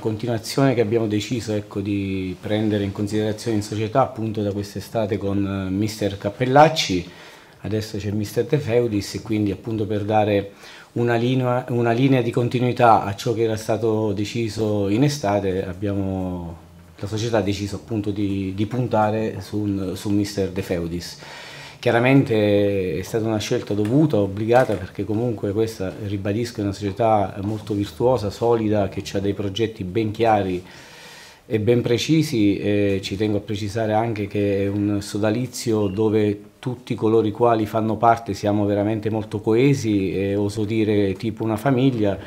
continuazione che abbiamo deciso ecco, di prendere in considerazione in società appunto da quest'estate con eh, mister Cappellacci, adesso c'è mister De Feudis e quindi appunto per dare una linea, una linea di continuità a ciò che era stato deciso in estate abbiamo la società ha deciso appunto di, di puntare su, un, su Mister De Feudis. Chiaramente è stata una scelta dovuta, obbligata, perché comunque questa, ribadisco, è una società molto virtuosa, solida, che ha dei progetti ben chiari e ben precisi. E ci tengo a precisare anche che è un sodalizio dove tutti coloro i quali fanno parte siamo veramente molto coesi, e, oso dire tipo una famiglia.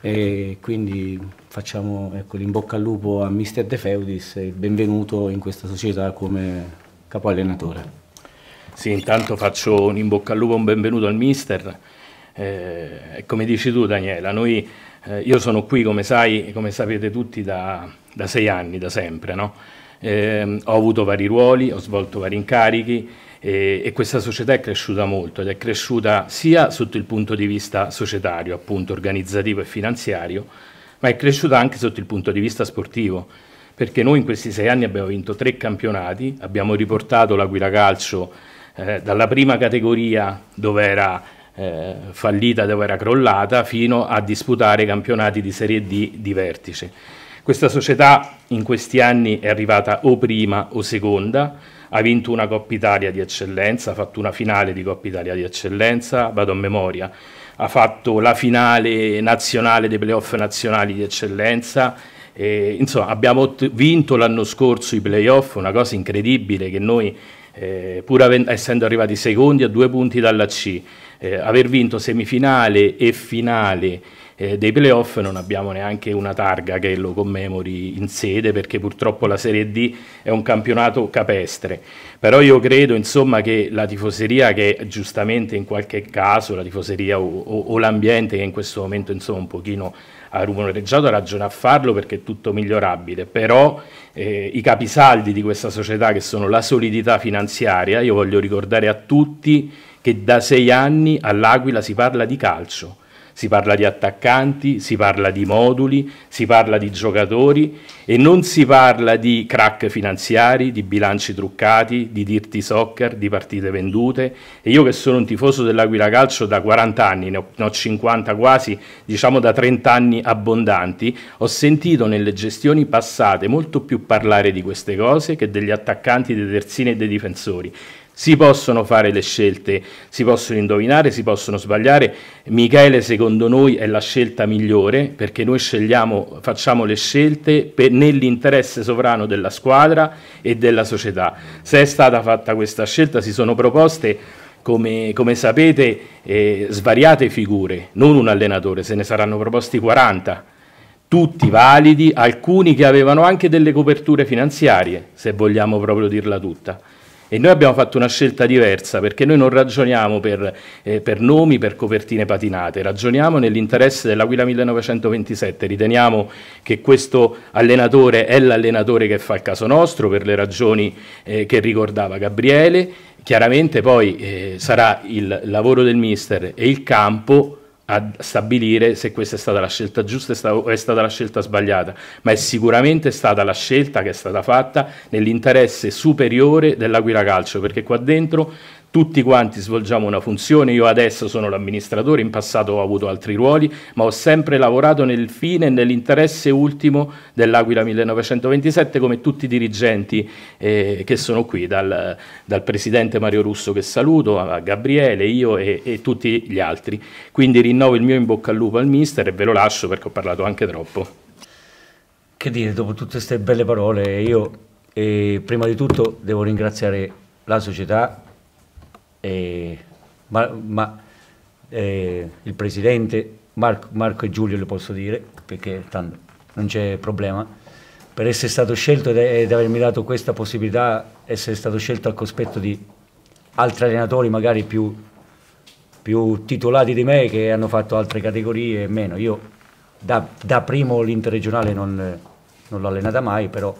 E quindi facciamo ecco, in bocca al lupo a Mister De Feudis e benvenuto in questa società come capo allenatore. Sì, intanto faccio un in bocca al lupo, un benvenuto al mister. Eh, come dici tu Daniela, noi, eh, io sono qui come, sai, come sapete tutti da, da, sei anni, da sempre. No? Eh, ho avuto vari ruoli, ho svolto vari incarichi e, e, questa società è cresciuta molto ed è cresciuta sia sotto il punto di vista societario, appunto organizzativo e finanziario, ma è cresciuta anche sotto il punto di vista sportivo, perché noi in questi sei anni abbiamo vinto tre campionati, abbiamo riportato l'Aquila Calcio eh, dalla prima categoria dove era eh, fallita, dove era crollata, fino a disputare campionati di Serie D di vertice. Questa società in questi anni è arrivata o prima o seconda, ha vinto una Coppa Italia di eccellenza, ha fatto una finale di Coppa Italia di eccellenza, vado a memoria, ha fatto la finale nazionale dei playoff nazionali di eccellenza, e, insomma abbiamo vinto l'anno scorso i playoff, una cosa incredibile che noi eh, pur essendo arrivati secondi a due punti dalla C, eh, aver vinto semifinale e finale eh, dei playoff non abbiamo neanche una targa che lo commemori in sede perché purtroppo la Serie D è un campionato capestre però io credo insomma che la tifoseria che giustamente in qualche caso la tifoseria o, o, o l'ambiente che in questo momento insomma un pochino ha rumoreggiato ha ragione a farlo perché è tutto migliorabile, però eh, i capisaldi di questa società che sono la solidità finanziaria, io voglio ricordare a tutti che da sei anni all'Aquila si parla di calcio, si parla di attaccanti, si parla di moduli, si parla di giocatori e non si parla di crack finanziari, di bilanci truccati, di dirti soccer, di partite vendute. E io che sono un tifoso dell'Aquila Calcio da 40 anni, ne ho 50 quasi, diciamo da 30 anni abbondanti, ho sentito nelle gestioni passate molto più parlare di queste cose che degli attaccanti, dei terzini e dei difensori. Si possono fare le scelte, si possono indovinare, si possono sbagliare. Michele, secondo noi, è la scelta migliore perché noi facciamo le scelte nell'interesse sovrano della squadra e della società. Se è stata fatta questa scelta, si sono proposte come, come, sapete, eh, svariate figure, non un allenatore, se ne saranno proposti 40, tutti validi, alcuni che avevano anche delle coperture finanziarie, se vogliamo proprio dirla tutta. E noi abbiamo fatto una scelta diversa perché noi non ragioniamo per, eh, per nomi, per copertine patinate, ragioniamo nell'interesse dell'Aquila 1927. Riteniamo che questo allenatore è l'allenatore che fa il caso nostro per le ragioni eh, che ricordava Gabriele. Chiaramente poi eh, sarà il lavoro del mister e il campo a stabilire se questa è stata la scelta giusta o è stata la scelta sbagliata, ma è sicuramente stata la scelta che è stata fatta nell'interesse superiore dell'Aquila Calcio, perché qua dentro tutti quanti svolgiamo una funzione, io adesso sono l'amministratore, in passato ho avuto altri ruoli, ma ho sempre lavorato nel fine e nell'interesse ultimo dell'Aquila 1927 come tutti i dirigenti eh, che sono qui, dal, dal, presidente Mario Russo che saluto, a Gabriele, io e, e, tutti gli altri. Quindi rinnovo il mio in bocca al lupo al mister e ve lo lascio perché ho parlato anche troppo. Che dire, dopo tutte queste belle parole, io eh, prima di tutto devo ringraziare la società eh, ma, ma, eh, il presidente, Marco, Marco, e Giulio lo posso dire, perché tanto, non c'è problema, per essere stato scelto ed avermi dato questa possibilità, essere stato scelto al cospetto di altri allenatori magari più, più titolati di me che hanno fatto altre categorie e meno. Io da, da primo l'interregionale non, non l'ho allenata mai, però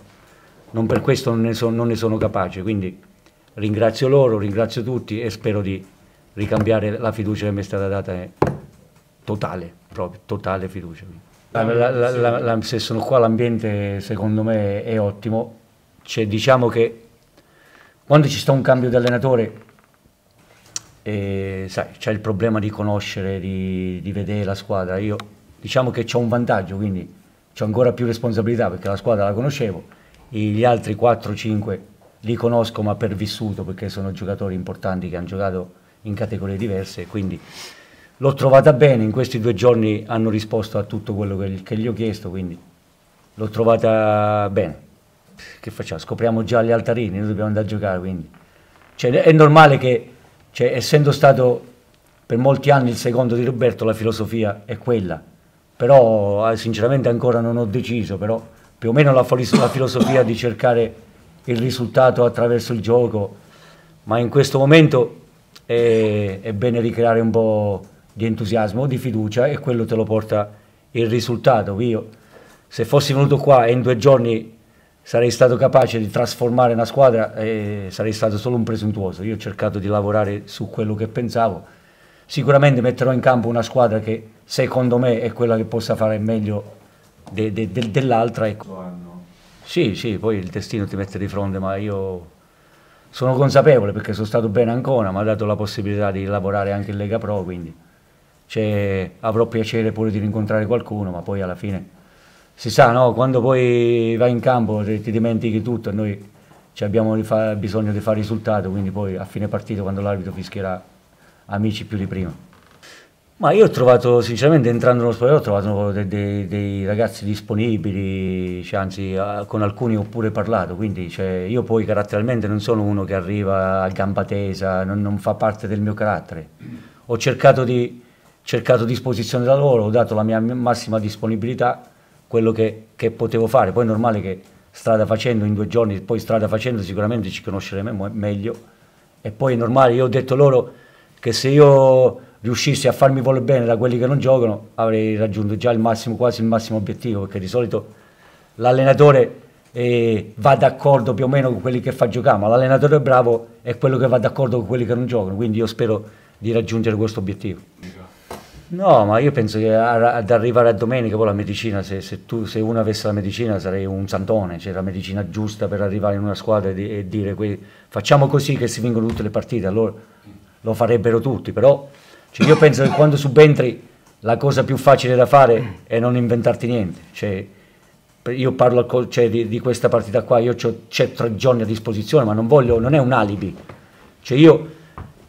non per questo non ne, so, non ne sono capace, quindi ringrazio loro, ringrazio tutti e spero di ricambiare la fiducia che mi è stata data è eh, totale, proprio totale fiducia. La, la, la, se sono qua l'ambiente secondo me è ottimo, cioè, diciamo che quando ci sta un cambio di allenatore eh, c'è il problema di conoscere, di, di, vedere la squadra, io diciamo che ho un vantaggio, quindi ho ancora più responsabilità perché la squadra la conoscevo, e gli altri 4-5 li conosco ma per vissuto perché sono giocatori importanti che hanno giocato in categorie diverse quindi l'ho trovata bene, in questi due giorni hanno risposto a tutto quello che, che gli ho chiesto quindi l'ho trovata bene. Che facciamo? Scopriamo già gli altarini, noi dobbiamo andare a giocare quindi. Cioè, è normale che, cioè, essendo stato per molti anni il secondo di Roberto, la filosofia è quella. Però eh, sinceramente ancora non ho deciso, però più o meno la, la filosofia di cercare il risultato attraverso il gioco, ma in questo momento è, è bene ricreare un po' di entusiasmo, di fiducia e quello te lo porta il risultato. Io se fossi venuto qua e in due giorni sarei stato capace di trasformare una squadra e eh, sarei stato solo un presuntuoso. Io ho cercato di lavorare su quello che pensavo. Sicuramente metterò in campo una squadra che secondo me è quella che possa fare meglio de de de dell'altra. Ecco. Sì, sì, poi il destino ti mette di fronte, ma io sono consapevole perché sono stato bene ancora, mi ha dato la possibilità di lavorare anche in Lega Pro, quindi cioè, avrò piacere pure di rincontrare qualcuno, ma poi alla fine si sa, no? quando poi vai in campo ti, ti dimentichi tutto e noi abbiamo di bisogno di fare risultato, quindi poi a fine partita quando l'arbitro fischierà amici più di prima. Ma io ho trovato, sinceramente, entrando nello spogliatoio, ho trovato dei, dei, dei ragazzi disponibili, cioè, anzi, a, con alcuni ho pure parlato. Quindi, cioè, io poi caratterialmente non sono uno che arriva a gamba tesa, non, non fa parte del mio carattere. Ho cercato di, cercato disposizione da loro, ho dato la mia massima disponibilità, quello che, che potevo fare. Poi è normale che strada facendo in due giorni, poi strada facendo sicuramente ci conosceremo meglio. E poi è normale, io ho detto loro che se io riuscissi a farmi voler bene da quelli che non giocano, avrei raggiunto già il massimo, quasi il massimo obiettivo, perché di solito l'allenatore eh, va d'accordo più o meno con quelli che fa giocare, ma l'allenatore bravo è quello che va d'accordo con quelli che non giocano, quindi io spero di raggiungere questo obiettivo. No, ma io penso che ad arrivare a domenica poi la medicina, se, se, tu, se uno avesse la medicina sarei un santone, cioè la medicina giusta per arrivare in una squadra e, di, e dire que, facciamo così che si vincono tutte le partite, allora lo farebbero tutti, però cioè io penso che quando subentri la cosa più facile da fare è non inventarti niente. Cioè, io parlo cioè, di, di, questa partita qua, io ho tre giorni a disposizione, ma non, voglio, non è un alibi. Cioè io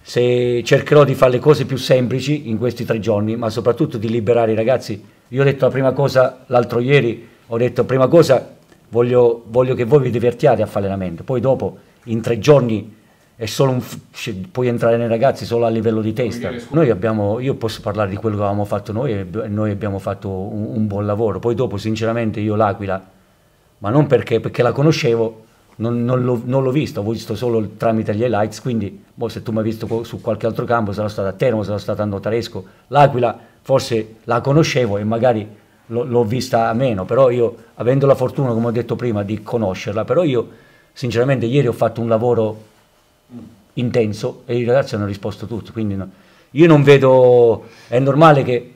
se cercherò di fare le cose più semplici in questi tre giorni, ma soprattutto di liberare i ragazzi. Io ho detto la prima cosa l'altro ieri, ho detto prima cosa voglio, voglio che voi vi divertiate a fare allenamento, poi dopo in tre giorni è solo un, cioè, puoi entrare nei ragazzi solo a livello di testa. Noi abbiamo, io posso parlare di quello che avevamo fatto noi e noi abbiamo fatto un, un buon lavoro. Poi dopo, sinceramente, io l'Aquila, ma non perché, perché la conoscevo, non, non l'ho, vista, ho visto solo tramite gli highlights, quindi boh, se tu mi hai visto su qualche altro campo, sarà stato a Termo, sarà stato a Notaresco, l'Aquila forse la conoscevo e magari l'ho, vista meno, però io, avendo la fortuna, come ho detto prima, di conoscerla, però io, sinceramente, ieri ho fatto un lavoro intenso e i ragazzi hanno risposto tutti. Quindi no. io non vedo, è normale che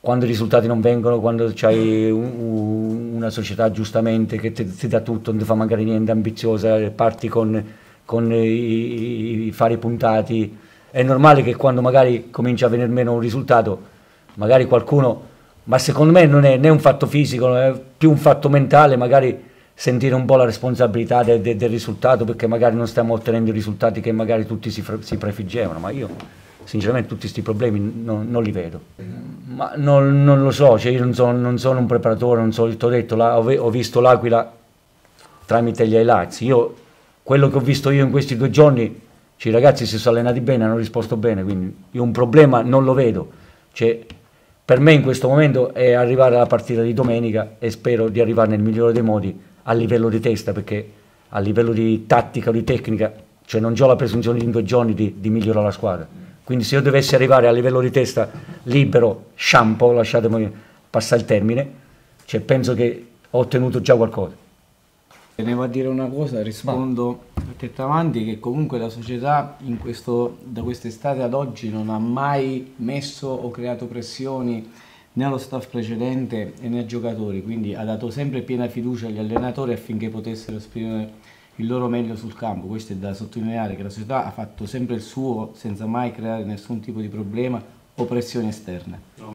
quando i risultati non vengono, quando c'hai un, una società giustamente che ti dà tutto, non ti fa mancare niente, ambiziosa, parti con, con i, i fari puntati, è normale che quando magari comincia a venire meno un risultato, magari qualcuno, ma secondo me non è né un fatto fisico, è più un fatto mentale, magari sentire un po' la responsabilità de, de, del risultato perché magari non stiamo ottenendo i risultati che magari tutti si, si prefiggevano, ma io sinceramente tutti questi problemi non, non, li vedo. Ma non, non lo so, cioè io non sono, non sono, un preparatore, non so, ti ho detto, la, ho, ho, visto l'Aquila tramite gli highlights, io, quello che ho visto io in questi due giorni, cioè i ragazzi si sono allenati bene, hanno risposto bene, quindi io un problema non lo vedo. Cioè, per me in questo momento è arrivare alla partita di domenica e spero di arrivare nel migliore dei modi a livello di testa, perché a livello di tattica o di tecnica, cioè non ho la presunzione in due giorni di, di migliorare la squadra. Quindi se io dovessi arrivare a livello di testa libero, shampoo, lasciatemi passare il termine, cioè penso che ho ottenuto già qualcosa. Tenevo a dire una cosa, rispondo a avanti che comunque la società questo, da quest'estate ad oggi non ha mai messo o creato pressioni né allo staff precedente né ai giocatori, quindi ha dato sempre piena fiducia agli allenatori affinché potessero esprimere il loro meglio sul campo. Questo è da sottolineare che la società ha fatto sempre il suo senza mai creare nessun tipo di problema o pressione esterna.